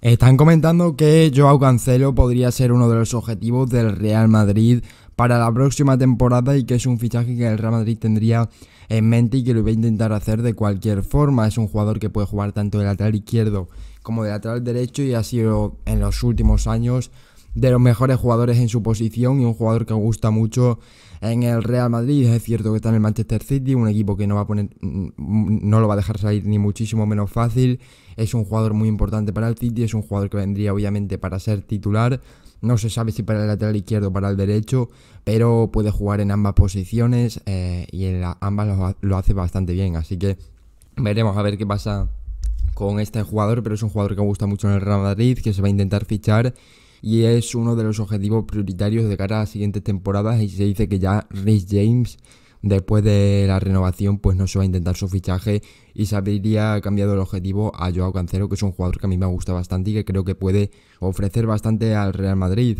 Están comentando que Joao Cancelo podría ser uno de los objetivos del Real Madrid para la próxima temporada y que es un fichaje que el Real Madrid tendría en mente y que lo iba a intentar hacer de cualquier forma. Es un jugador que puede jugar tanto de lateral izquierdo como de lateral derecho y ha sido en los últimos años de los mejores jugadores en su posición y un jugador que gusta mucho en el Real Madrid. Es cierto que está en el Manchester City, un equipo que no va a poner, mm, no lo va a dejar salir ni muchísimo menos fácil. Es un jugador muy importante para el City, es un jugador que vendría obviamente para ser titular. No se sabe si para el lateral izquierdo o para el derecho, pero puede jugar en ambas posiciones eh, y en ambas lo, hace bastante bien. Así que veremos a ver qué pasa con este jugador, pero es un jugador que gusta mucho en el Real Madrid, que se va a intentar fichar y es uno de los objetivos prioritarios de cara a las siguientes temporadas y se dice que ya Rhys James después de la renovación pues no se va a intentar su fichaje y se habría cambiado el objetivo a Joao Cancero que es un jugador que a mí me gusta bastante y que creo que puede ofrecer bastante al Real Madrid.